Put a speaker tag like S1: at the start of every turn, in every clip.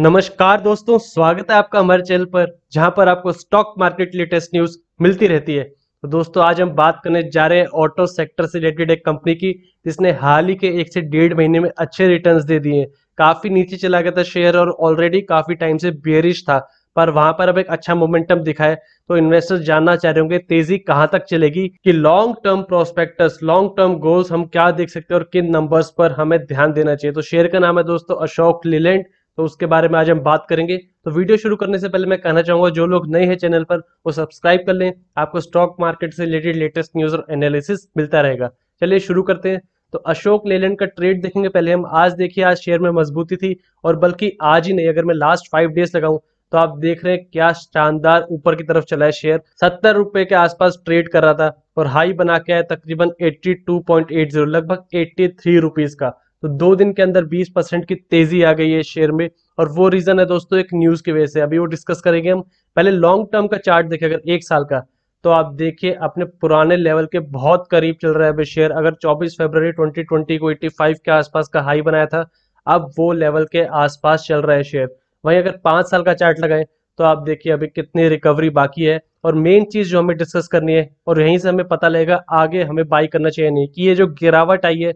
S1: नमस्कार दोस्तों स्वागत है आपका हमारे चैनल पर जहां पर आपको स्टॉक मार्केट लेटेस्ट न्यूज मिलती रहती है तो दोस्तों आज हम बात करने जा रहे हैं ऑटो सेक्टर से रिलेटेड एक कंपनी की जिसने हाल ही के एक से डेढ़ महीने में अच्छे रिटर्न्स दे दिए काफी नीचे चला गया था शेयर और ऑलरेडी काफी टाइम से बेरिश था पर वहां पर अब एक अच्छा मोमेंटम दिखा है तो इन्वेस्टर्स जानना चाह रहे होंगे तेजी कहां तक चलेगी कि long term prospectus long term goals हम क्या देख सकते हैं और किन नंबर्स पर हमें ध्यान देना चाहिए तो शेयर का नाम है दोस्तों अशोक लीलैंड तो उसके बारे में आज हम बात करेंगे तो वीडियो शुरू करने से पहले मैं कहना चाहूंगा जो लोग नए हैं चैनल पर वो सब्सक्राइब कर लें आपको स्टॉक मार्केट से रिलेटेड लेटेस्ट न्यूज और एनालिसिस मिलता रहेगा चलिए शुरू करते हैं तो अशोक लेलैंड का ट्रेड देखेंगे पहले हम आज देखिए आज शेयर में मजबूती थी और बल्कि आज ही नहीं अगर मैं लास्ट फाइव डेज लगाऊं तो आप देख रहे हैं क्या शानदार ऊपर की तरफ चला है शेयर सत्तर रुपए के आसपास ट्रेड कर रहा था और हाई बना के आया तकरीबन 82.80 लगभग 83 रुपीस का तो दो दिन के अंदर 20 परसेंट की तेजी आ गई है शेयर में और वो रीजन है दोस्तों एक न्यूज की वजह से अभी वो डिस्कस करेंगे हम पहले लॉन्ग टर्म का चार्ट देखे अगर एक साल का तो आप देखिए अपने पुराने लेवल के बहुत करीब चल रहा है अभी शेयर अगर 24 फरवरी 2020 को 85 के आसपास का हाई बनाया था अब वो लेवल के आसपास चल रहा है शेयर वहीं अगर पांच साल का चार्ट लगाएं तो आप देखिए अभी कितनी रिकवरी बाकी है और मेन चीज जो हमें डिस्कस करनी है और यहीं से हमें पता लगेगा आगे हमें बाई करना चाहिए नहीं कि ये जो गिरावट आई है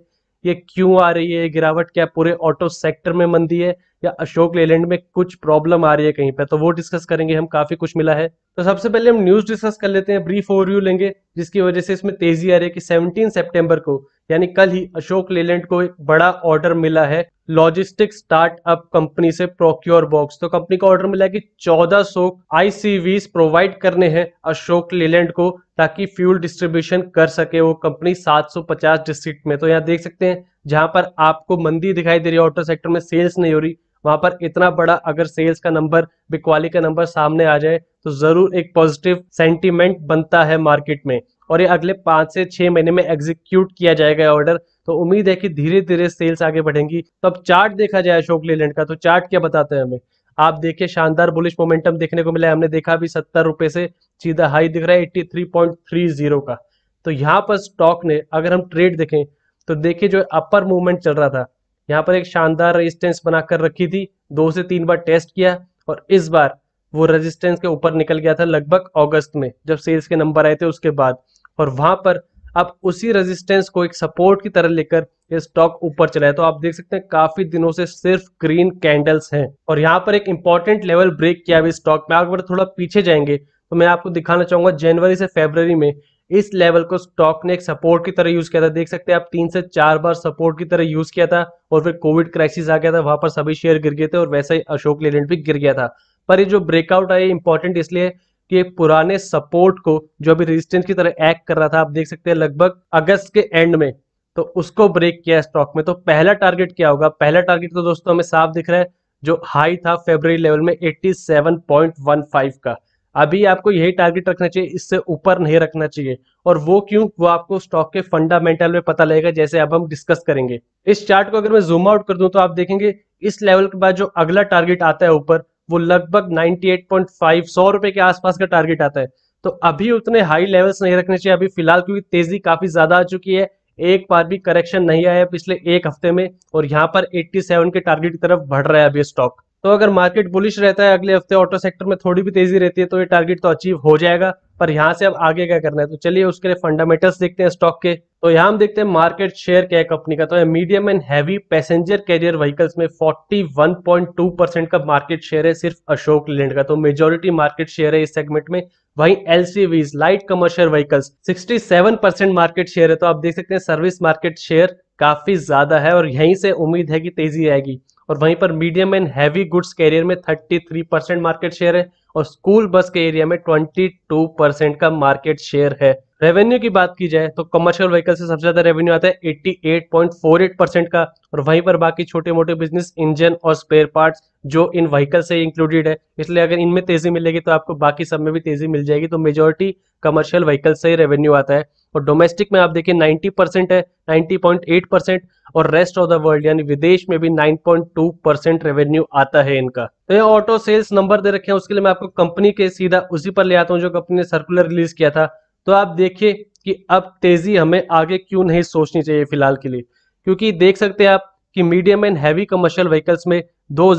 S1: ये क्यों आ रही है गिरावट क्या पूरे ऑटो सेक्टर में मंदी है या अशोक लेलैंड में कुछ प्रॉब्लम आ रही है कहीं पर तो वो डिस्कस करेंगे हम काफी कुछ मिला है तो सबसे पहले हम न्यूज डिस्कस कर लेते हैं ब्रीफ ओवरव्यू लेंगे जिसकी वजह से इसमें तेजी आ रही है कि सेवनटीन सेप्टेम्बर को यानी कल ही अशोक लेलैंड को एक बड़ा ऑर्डर मिला है लॉजिस्टिक स्टार्टअप कंपनी से प्रोक्योर बॉक्स तो कंपनी का ऑर्डर मिला है कि 1400 सौ आईसीवी प्रोवाइड करने हैं अशोक लेलैंड को ताकि फ्यूल डिस्ट्रीब्यूशन कर सके वो कंपनी 750 डिस्ट्रिक्ट में तो यहाँ देख सकते हैं जहां पर आपको मंदी दिखाई दे रही है ऑटो सेक्टर में सेल्स नहीं हो रही वहां पर इतना बड़ा अगर सेल्स का नंबर बिकवाली का नंबर सामने आ जाए तो जरूर एक पॉजिटिव सेंटिमेंट बनता है मार्केट में और ये अगले पांच से छह महीने में एग्जीक्यूट किया जाएगा ऑर्डर तो उम्मीद है कि धीरे धीरे सेल्स आगे बढ़ेंगी तो अब चार्ट देखा जाए अशोक लेलैंड का तो चार्ट क्या बताते हैं हमें आप देखिए शानदार बुलिश मोमेंटम देखने को मिला है हमने देखा भी सत्तर रुपए से सीधा हाई दिख रहा है eighty three point three zero का तो यहाँ पर स्टॉक ने अगर हम ट्रेड देखें तो देखिए जो अपर मूवमेंट चल रहा था यहाँ पर एक शानदार रेजिस्टेंस बनाकर रखी थी दो से तीन बार टेस्ट किया और इस बार वो रेजिस्टेंस के ऊपर निकल गया था लगभग अगस्त में जब सेल्स के नंबर आए थे उसके बाद और वहां पर अब उसी रेजिस्टेंस को एक सपोर्ट की तरह लेकर ये स्टॉक ऊपर चला है तो आप देख सकते हैं काफी दिनों से सिर्फ ग्रीन कैंडल्स हैं और यहाँ पर एक इंपॉर्टेंट लेवल ब्रेक किया अभी स्टॉक में अगर थोड़ा पीछे जाएंगे तो मैं आपको दिखाना चाहूंगा जनवरी से फेबर में इस लेवल को स्टॉक ने एक सपोर्ट की तरह यूज किया था देख सकते हैं आप तीन से चार बार सपोर्ट की तरह यूज किया था और फिर कोविड क्राइसिस आ गया था वहां पर सभी शेयर गिर गए थे और वैसे ही अशोक लेलैंड भी गिर गया था पर ये जो ब्रेकआउट आया इंपॉर्टेंट इसलिए कि पुराने सपोर्ट को जो अभी रेजिस्टेंस की तरह एक्ट कर रहा था आप देख सकते हैं लगभग अगस्त के एंड में तो उसको ब्रेक किया स्टॉक में तो पहला टारगेट क्या होगा पहला टारगेट तो दोस्तों हमें साफ दिख रहा है जो हाई था फेबर लेवल में 87.15 का अभी आपको यही टारगेट रखना चाहिए इससे ऊपर नहीं रखना चाहिए और वो क्यों वो आपको स्टॉक के फंडामेंटल में पता लगेगा जैसे अब हम डिस्कस करेंगे इस चार्ट को अगर मैं जूम आउट कर दूं तो आप देखेंगे इस लेवल के बाद जो अगला टारगेट आता है ऊपर वो लगभग 98.5 सौ रुपए के आसपास का टारगेट आता है तो अभी उतने हाई लेवल्स नहीं रखने चाहिए अभी फिलहाल क्योंकि तेजी काफी ज्यादा आ चुकी है एक बार भी करेक्शन नहीं आया पिछले एक हफ्ते में और यहाँ पर एट्टी के टारगेट की तरफ बढ़ रहा है अभी स्टॉक तो अगर मार्केट बुलिश रहता है अगले हफ्ते ऑटो सेक्टर में थोड़ी भी तेजी रहती है तो ये टारगेट तो अचीव हो जाएगा पर यहाँ से अब आगे क्या करना है तो चलिए उसके लिए फंडामेंटल्स देखते हैं स्टॉक के तो यहाँ हम देखते हैं मार्केट शेयर क्या है कंपनी का तो medium and heavy passenger carrier vehicles में 41.2 परसेंट का मार्केट शेयर है सिर्फ अशोक लैंड का तो मेजोरिटी मार्केट शेयर है इस सेगमेंट में वहीं LCVs light commercial vehicles sixty percent market share है तो आप देख सकते हैं सर्विस मार्केट शेयर काफी ज्यादा है और यहीं से उम्मीद है कि तेजी आएगी और वहीं पर medium and heavy goods carrier में 33 परसेंट मार्केट शेयर है और स्कूल बस के एरिया में 22 परसेंट का मार्केट शेयर है रेवेन्यू की बात की जाए तो कमर्शियल व्हीकल से सबसे ज्यादा रेवेन्यू आता है 88.48 परसेंट का और वहीं पर बाकी छोटे मोटे बिजनेस इंजन और स्पेयर पार्ट्स जो इन व्हीकल से इंक्लूडेड है इसलिए अगर इनमें तेजी मिलेगी तो आपको बाकी सब में भी तेजी मिल जाएगी तो मेजोरिटी कमर्शियल व्हीकल से ही रेवेन्यू आता है और डोमेस्टिक में आप देखिए 90 परसेंट है 90.8 परसेंट और रेस्ट ऑफ द वर्ल्ड यानी विदेश में भी 9.2 परसेंट रेवेन्यू आता है इनका तो ये ऑटो सेल्स नंबर दे रखे हैं उसके लिए मैं आपको कंपनी के सीधा उसी पर ले आता हूँ जो कंपनी ने सर्कुलर रिलीज किया था तो आप देखिए कि अब तेजी हमें आगे क्यों नहीं सोचनी चाहिए फिलहाल के लिए क्योंकि देख सकते हैं आप कि medium and heavy commercial vehicles में दो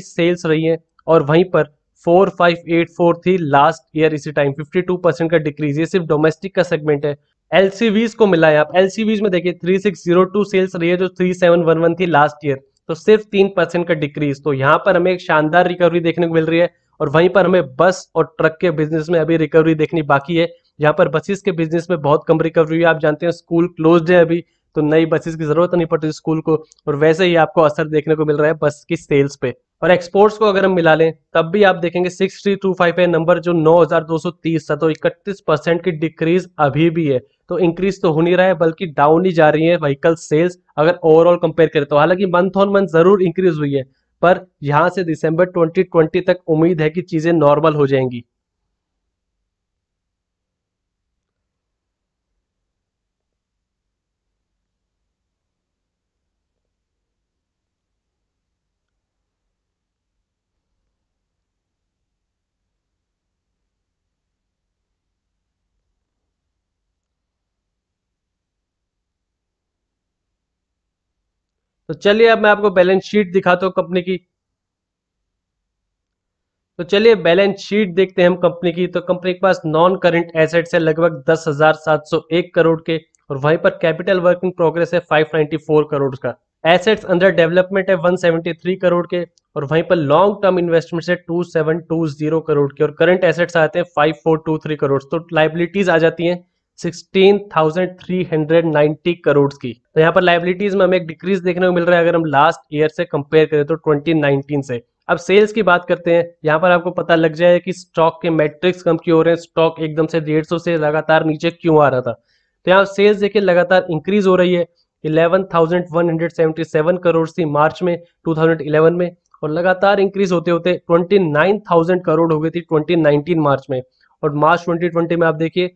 S1: सेल्स रही है और वहीं पर फोर फाइव एट फोर थी लास्ट ईयर इसी टाइम फिफ्टी टू परसेंट का डिक्रीज ये सिर्फ डोमेस्टिक का सेगमेंट है एलसीवीज को मिला है आप एलसीवीज में देखिए टू सेल्स रही है जो वन थी लास्ट ईयर तो सिर्फ तीन परसेंट का डिक्रीज तो यहाँ पर हमें एक शानदार रिकवरी देखने को मिल रही है और वहीं पर हमें बस और ट्रक के बिजनेस में अभी रिकवरी देखनी बाकी है यहाँ पर बसेस के बिजनेस में बहुत कम रिकवरी हुई आप जानते हैं स्कूल क्लोज है अभी तो नई बसेस की जरूरत नहीं पड़ती स्कूल को और वैसे ही आपको असर देखने को मिल रहा है बस की सेल्स पे और एक्सपोर्ट्स को अगर हम मिला लें तब भी आप देखेंगे सिक्स थ्री टू फाइव है नंबर जो नौ हजार दो सौ तीस था तो इकतीस परसेंट की डिक्रीज अभी भी है तो इंक्रीज तो हो नहीं रहा है बल्कि डाउन ही जा रही है व्हीकल सेल्स अगर ओवरऑल कंपेयर करें तो हालांकि मंथ ऑन मंथ जरूर इंक्रीज हुई है पर यहां से दिसंबर 2020 तक उम्मीद है कि चीजें नॉर्मल हो जाएंगी तो चलिए अब मैं आपको बैलेंस शीट दिखाता हूं कंपनी की तो चलिए बैलेंस शीट देखते हैं हम कंपनी की तो कंपनी के पास नॉन करंट एसेट्स है लगभग दस हजार सात सौ एक करोड़ के और वहीं पर कैपिटल वर्किंग प्रोग्रेस है फाइव नाइन्टी फोर करोड़ का एसेट्स अंडर डेवलपमेंट है वन सेवेंटी थ्री करोड़ के और वहीं पर लॉन्ग टर्म इन्वेस्टमेंट है two two seven zero crore के और करंट एसेट्स आते हैं five four two three crore तो लाइबिलिटीज आ जाती हैं 16,390 करोड़ की तो यहाँ पर लाइबिलिटीज में हमें एक डिक्रीज देखने को मिल रहा है अगर हम लास्ट ईयर से कंपेयर करें तो 2019 से अब सेल्स की बात करते हैं यहाँ पर आपको पता लग जाए कि स्टॉक के मैट्रिक्स कम क्यों हो रहे हैं स्टॉक एकदम से डेढ़ से लगातार नीचे क्यों आ रहा था तो यहाँ सेल्स देखिए लगातार इंक्रीज हो रही है इलेवन करोड़ थी मार्च में टू में और लगातार इंक्रीज होते होते ट्वेंटी करोड़ हो गई थी ट्वेंटी मार्च में और मार्च ट्वेंटी में आप देखिए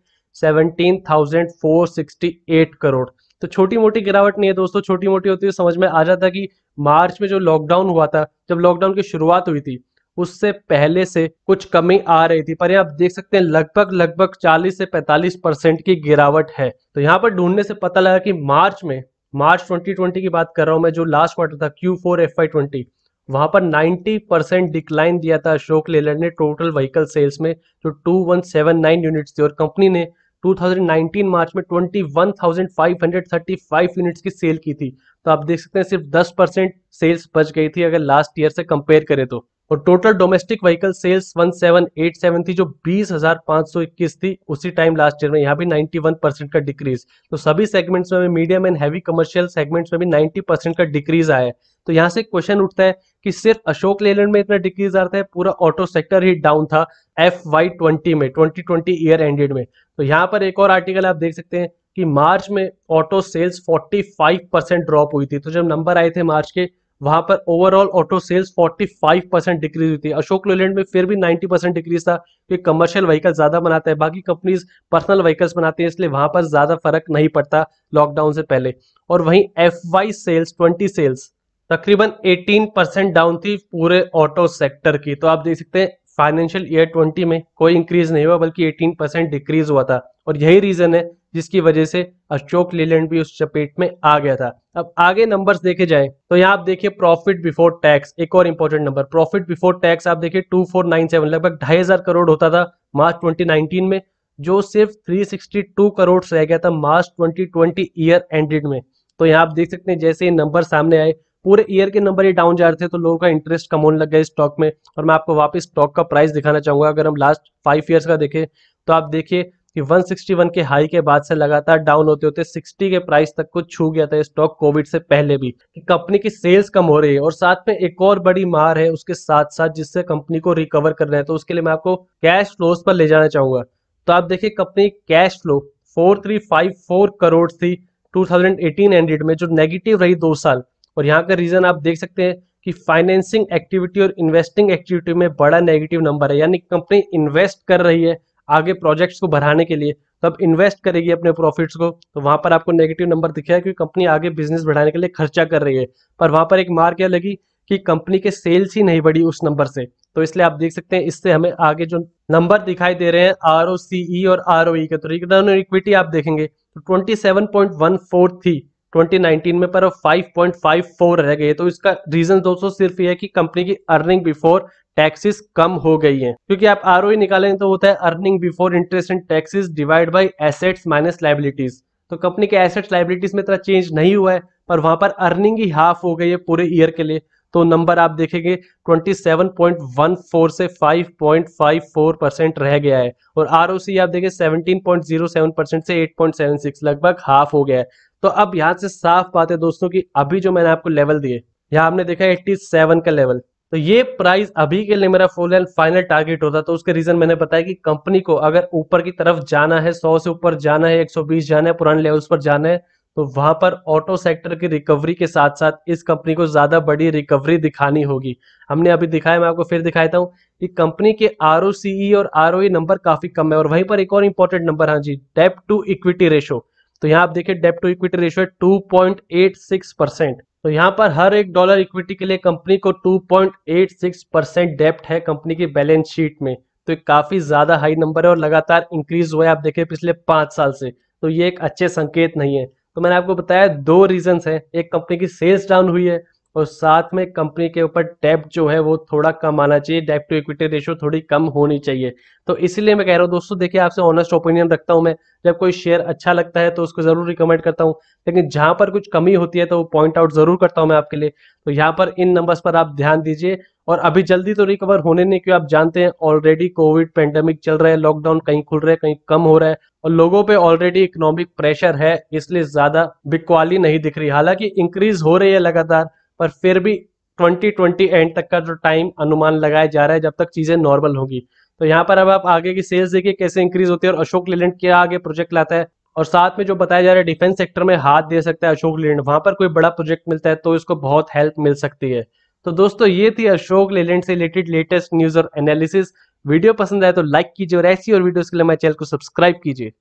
S1: 17,468 करोड़ तो छोटी मोटी गिरावट नहीं है दोस्तों छोटी मोटी होती है समझ में आ जाता कि मार्च में जो लॉकडाउन हुआ था जब लॉकडाउन की शुरुआत हुई थी उससे पहले से कुछ कमी आ रही थी पर आप देख सकते हैं लगभग लगभग 40 से 45 परसेंट की गिरावट है तो यहाँ पर ढूंढने से पता लगा कि मार्च में मार्च 2020 की बात कर रहा हूँ मैं जो लास्ट क्वार्टर था Q four F Y twenty वहां पर 90 परसेंट डिक्लाइन दिया था अशोक लेलैंड ने टोटल व्हीकल सेल्स में जो 2179 यूनिट्स थी और कंपनी ने 2019 मार्च में 21,535 यूनिट्स की सेल की थी तो आप देख सकते हैं सिर्फ 10 परसेंट सेल्स बच गई थी अगर लास्ट ईयर से कंपेयर करें तो और टोटल डोमेस्टिक व्हीकल सेल्स 1787 थी जो 20,521 थी उसी टाइम लास्ट ईयर में यहाँ भी 91 परसेंट का डिक्रीज तो सभी सेगमेंट्स में medium and heavy commercial segments में भी 90 परसेंट का डिक्रीज आया है तो यहाँ से क्वेश्चन उठता है कि सिर्फ अशोक लेलैंड में इतना डिक्रीज आ रहा है पूरा ऑटो सेक्टर ही डाउन था एफ वाई ट्वेंटी में ट्वेंटी ट्वेंटी ईयर एंडेड में तो यहाँ पर एक और आर्टिकल आप देख सकते हैं कि मार्च में ऑटो सेल्स 45 परसेंट ड्रॉप हुई थी तो जब नंबर आए थे मार्च के वहां पर overall auto sales 45 percent decrease हुई थी अशोक लेलैंड में फिर भी 90 परसेंट डिक्रीज था क्योंकि कमर्शियल व्हीकल ज्यादा बनाते हैं बाकी कंपनीज पर्सनल व्हीकल्स बनाते हैं इसलिए वहां पर ज्यादा फर्क नहीं पड़ता लॉकडाउन से पहले और वहीं एफ सेल्स ट्वेंटी सेल्स तकरीबन एटीन परसेंट डाउन थी पूरे ऑटो सेक्टर की तो आप देख सकते हैं फाइनेंशियल ईयर 20 में कोई इंक्रीज नहीं हुआ बल्कि 18 परसेंट डिक्रीज हुआ था और यही रीजन है जिसकी वजह से अशोक लेलैंड भी उस चपेट में आ गया था अब आगे नंबर्स देखे जाए तो यहाँ आप देखिए प्रॉफिट बिफोर टैक्स एक और important number profit before tax आप देखिए 2497 लगभग ढाई हजार करोड़ होता था मार्च 2019 में जो सिर्फ 362 करोड़ रह गया था मार्च 2020 ईयर एंडेड में तो यहाँ आप देख सकते हैं जैसे ये नंबर सामने आए पूरे ईयर के नंबर ये डाउन जा रहे थे तो लोगों का इंटरेस्ट कम होने लग गया स्टॉक में और मैं आपको वापस स्टॉक का प्राइस दिखाना चाहूंगा अगर हम लास्ट फाइव ईयर्स का देखें तो आप देखिए कि 161 के हाई के बाद से लगातार डाउन होते होते 60 के प्राइस तक को छू गया था स्टॉक कोविड से पहले भी कि कंपनी की सेल्स कम हो रही है और साथ में एक और बड़ी मार है उसके साथ साथ जिससे कंपनी को रिकवर करना है तो उसके लिए मैं आपको कैश फ्लोज पर ले जाना चाहूंगा तो आप देखिए company cash flow four crore थी टू थाउजेंड में जो नेगेटिव रही दो साल और यहाँ का रीजन आप देख सकते हैं कि फाइनेंसिंग एक्टिविटी और इन्वेस्टिंग एक्टिविटी में बड़ा नेगेटिव नंबर है यानी कंपनी इन्वेस्ट कर रही है आगे प्रोजेक्ट्स को बढ़ाने के लिए तब तो इन्वेस्ट करेगी अपने प्रॉफिट्स को तो वहां पर आपको नेगेटिव नंबर दिखेगा क्योंकि कंपनी आगे बिजनेस बढ़ाने के लिए खर्चा कर रही है पर वहां पर एक मार क्या लगी कि कंपनी के सेल्स ही नहीं बढ़ी उस नंबर से तो इसलिए आप देख सकते हैं इससे हमें आगे जो नंबर दिखाई दे रहे हैं आर ओ सी ई और आर ओ ई के तो रिटर्न इक्विटी आप देखेंगे तो twenty seven point one four थी 2019 में पर 5.54 रह गए तो इसका रीजन दोस्तों सिर्फ ये है कि कंपनी की अर्निंग बिफोर टैक्सेस कम हो गई हैं क्योंकि आप आर निकालेंगे तो होता है earning before interest and taxes divide by assets minus liabilities तो कंपनी के एसेट्स लाइबिलिटीज में इतना चेंज नहीं हुआ है पर वहां पर अर्निंग ही हाफ हो गई है पूरे ईयर के लिए तो नंबर आप देखेंगे 27.14 से 5.54 परसेंट रह गया है और आर आप देखें 17.07 परसेंट से 8.76 लगभग हाफ हो गया है तो अब यहां से साफ बात है दोस्तों कि अभी जो मैंने आपको लेवल दिए यहां आपने देखा 87 का लेवल तो ये प्राइस अभी के लिए मेरा फुल एंड फाइनल टारगेट होता तो उसके रीजन मैंने बताया कि कंपनी को अगर ऊपर की तरफ जाना है 100 से ऊपर जाना है 120 जाना है पुराने लेवल्स पर जाना है तो वहां पर ऑटो सेक्टर की रिकवरी के साथ साथ इस कंपनी को ज्यादा बड़ी रिकवरी दिखानी होगी हमने अभी दिखाया मैं आपको फिर दिखाता हूँ कि कंपनी के आर e और आर नंबर e काफी कम है और वहीं पर एक और इंपॉर्टेंट नंबर हाँ जी डेप टू इक्विटी रेशो तो यहाँ आप देखिए डेप टू इक्विटी रेशो है टू परसेंट तो यहाँ पर हर एक डॉलर इक्विटी के लिए कंपनी को 2.86 परसेंट डेप्ट है कंपनी की बैलेंस शीट में तो एक काफी ज्यादा हाई नंबर है और लगातार इंक्रीज हुआ है आप देखें पिछले पांच साल से तो ये एक अच्छे संकेत नहीं है तो मैंने आपको बताया दो रीजन है एक कंपनी की सेल्स डाउन हुई है और साथ में कंपनी के ऊपर डेप जो है वो थोड़ा कम आना चाहिए डेप टू इक्विटी रेशियो थोड़ी कम होनी चाहिए तो इसलिए मैं कह रहा हूँ दोस्तों देखिए आपसे ऑनेस्ट ओपिनियन रखता हूँ मैं जब कोई शेयर अच्छा लगता है तो उसको जरूर रिकमेंड करता हूँ लेकिन जहां पर कुछ कमी होती है तो वो पॉइंट आउट जरूर करता हूँ मैं आपके लिए तो यहाँ पर इन नंबर्स पर आप ध्यान दीजिए और अभी जल्दी तो रिकवर होने नहीं क्यों आप जानते हैं ऑलरेडी कोविड पेंडेमिक चल रहा है लॉकडाउन कहीं खुल रहा है कहीं कम हो रहा है और लोगों पे ऑलरेडी इकोनॉमिक प्रेशर है इसलिए ज्यादा बिकवाली नहीं दिख रही हालांकि इंक्रीज हो रही है लगातार पर फिर भी 2020 एंड तक का जो टाइम अनुमान लगाया जा रहा है जब तक चीजें नॉर्मल होगी तो यहाँ पर अब आप आगे की सेल्स देखिए कैसे इंक्रीज होती है और अशोक लेलैंड क्या आगे प्रोजेक्ट लाता है और साथ में जो बताया जा रहा है डिफेंस सेक्टर में हाथ दे सकता है अशोक लेलैंड वहां पर कोई बड़ा प्रोजेक्ट मिलता है तो इसको बहुत हेल्प मिल सकती है तो दोस्तों ये थी अशोक लेलैंड से रिलेटेड लेटेस्ट न्यूज और एनालिसिस वीडियो पसंद आए तो लाइक कीजिए और ऐसी और वीडियोस के लिए हमारे चैनल को सब्सक्राइब कीजिए